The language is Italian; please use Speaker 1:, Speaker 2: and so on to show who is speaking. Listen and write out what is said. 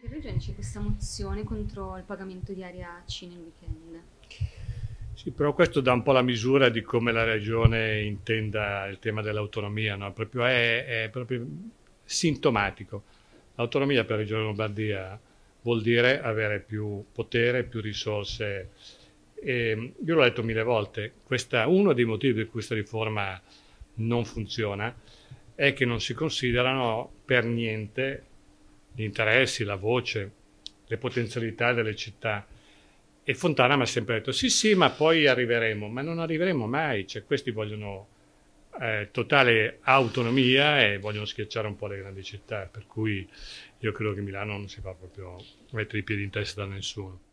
Speaker 1: Per ragione c'è questa mozione contro il pagamento di aria C nel weekend.
Speaker 2: Sì, però questo dà un po' la misura di come la Regione intenda il tema dell'autonomia, no? proprio è, è proprio sintomatico. L'autonomia per la Regione Lombardia vuol dire avere più potere, più risorse. E ehm, io l'ho detto mille volte, questa, uno dei motivi per cui questa riforma non funziona è che non si considerano per niente gli interessi, la voce, le potenzialità delle città. E Fontana mi ha sempre detto sì sì ma poi arriveremo, ma non arriveremo mai, cioè, questi vogliono eh, totale autonomia e vogliono schiacciare un po' le grandi città, per cui io credo che Milano non si fa proprio mettere i piedi in testa da nessuno.